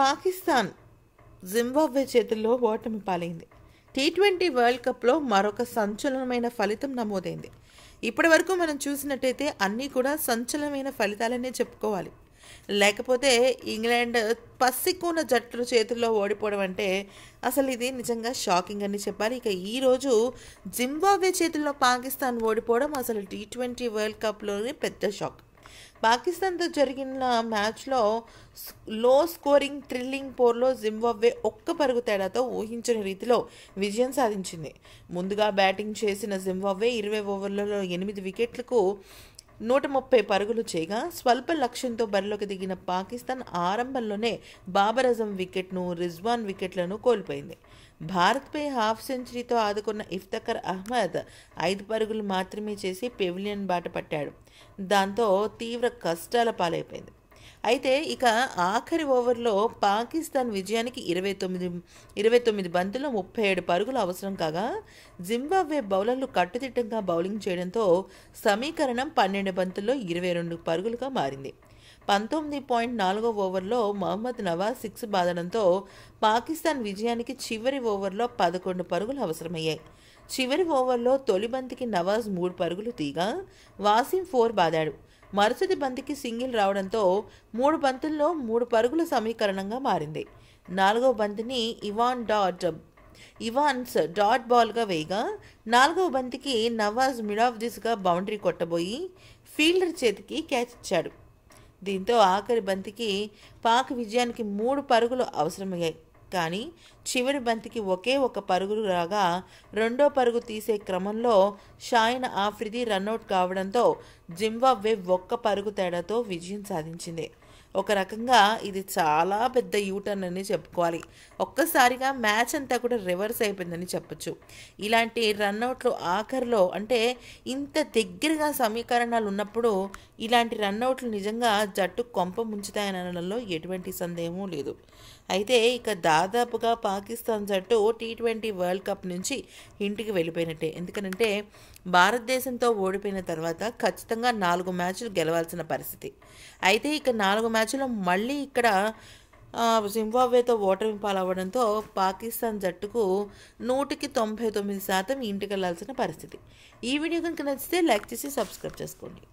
Pakistan Zimbabwe చేతుల్లో ఓటమి పాలైంది టీ ట్వంటీ వరల్డ్ కప్లో మరొక సంచలనమైన ఫలితం నమోదైంది ఇప్పటి వరకు మనం చూసినట్టయితే అన్నీ కూడా సంచలనమైన ఫలితాలనే చెప్పుకోవాలి లేకపోతే ఇంగ్లాండ్ పసిక్కున్న జట్టు చేతుల్లో ఓడిపోవడం అంటే అసలు ఇది నిజంగా షాకింగ్ అని చెప్పాలి ఇక ఈరోజు జింబాబ్వే చేతుల్లో పాకిస్తాన్ ఓడిపోవడం అసలు టీ ట్వంటీ వరల్డ్ కప్లోనే పెద్ద షాక్ పాకిస్తాన్తో జరిగిన మ్యాచ్లో లో స్కోరింగ్ థ్రిల్లింగ్ పోర్లో జింబాబ్వే ఒక్క పరుగు తేడాతో ఊహించని రీతిలో విజయం సాధించింది ముందుగా బ్యాటింగ్ చేసిన జింబాబ్వే ఇరవై ఓవర్లలో ఎనిమిది వికెట్లకు నూట ముప్పై పరుగులు చేయగా స్వల్ప లక్ష్యంతో బరిలోకి దిగిన పాకిస్తాన్ ఆరంభంలోనే బాబర్ అజం వికెట్ను రిజ్వాన్ వికెట్లను కోల్పోయింది భారత్పై హాఫ్ సెంచరీతో ఆదుకున్న ఇఫ్తఖర్ అహ్మద్ ఐదు పరుగులు మాత్రమే చేసి పెవిలియన్ బాట పట్టాడు దాంతో తీవ్ర కష్టాల పాలైపోయింది అయితే ఇక ఆఖరి ఓవర్లో పాకిస్తాన్ విజయానికి ఇరవై తొమ్మిది ఇరవై తొమ్మిది బంతుల్లో ముప్పై ఏడు పరుగులు అవసరం కాగా జింబాబ్వే బౌలర్లు కట్టుదిట్టంగా బౌలింగ్ చేయడంతో సమీకరణం పన్నెండు బంతుల్లో ఇరవై రెండు పరుగులుగా మారింది పంతొమ్మిది పాయింట్ నాలుగో ఓవర్లో మహమ్మద్ నవాజ్ సిక్స్ బాధడంతో పాకిస్తాన్ విజయానికి చివరి ఓవర్లో పదకొండు పరుగులు అవసరమయ్యాయి చివరి ఓవర్లో తొలి బంతికి నవాజ్ మూడు పరుగులు తీగా వాసిం ఫోర్ బాదాడు మరుసటి బంతికి సింగిల్ రావడంతో మూడు బంతుల్లో మూడు పరుగుల సమీకరణంగా మారింది నాలుగవ బంతిని ఇవాన్ డాట్ ఇవాన్స్ డాట్ బాల్గా వేయగా నాలుగవ బంతికి నవాజ్ మిడ్ ఆఫ్ దిస్గా బౌండరీ కొట్టబోయి ఫీల్డర్ చేతికి క్యాచ్ ఇచ్చాడు దీంతో ఆఖరి బంతికి పాక్ విజయానికి మూడు పరుగులు అవసరమయ్యాయి కానీ చివరి బంతికి ఒకే ఒక పరుగు రాగా రెండో పరుగు తీసే క్రమంలో షాయిన్ ఆఫ్రిది రన్అట్ కావడంతో జింబాబ్వే ఒక్క పరుగు తేడాతో విజయం సాధించింది ఒక రకంగా ఇది చాలా పెద్ద యూటర్న్ అని చెప్పుకోవాలి ఒక్కసారిగా మ్యాచ్ అంతా కూడా రివర్స్ అయిపోయిందని చెప్పొచ్చు ఇలాంటి రన్అట్లు ఆఖరిలో అంటే ఇంత దగ్గరగా సమీకరణాలు ఉన్నప్పుడు ఇలాంటి రన్అట్లు నిజంగా జట్టు కొంప ముంచుతాయని అనడంలో ఎటువంటి సందేహం లేదు అయితే ఇక దాదాపుగా పాకిస్తాన్ జట్టు టీ ట్వంటీ వరల్డ్ కప్ నుంచి ఇంటికి వెళ్ళిపోయినట్టే ఎందుకనంటే భారతదేశంతో ఓడిపోయిన తర్వాత ఖచ్చితంగా నాలుగు మ్యాచ్లు గెలవాల్సిన పరిస్థితి అయితే ఇక నాలుగు మ్యాచ్ మ్యాచ్లో మళ్ళీ ఇక్కడ జింబాబ్వేతో ఓటమి పాలవ్వడంతో పాకిస్తాన్ జట్టుకు నూటికి తొంభై తొమ్మిది శాతం ఇంటికి వెళ్లాల్సిన పరిస్థితి ఈ వీడియో కనుక నచ్చితే లైక్ చేసి సబ్స్క్రైబ్ చేసుకోండి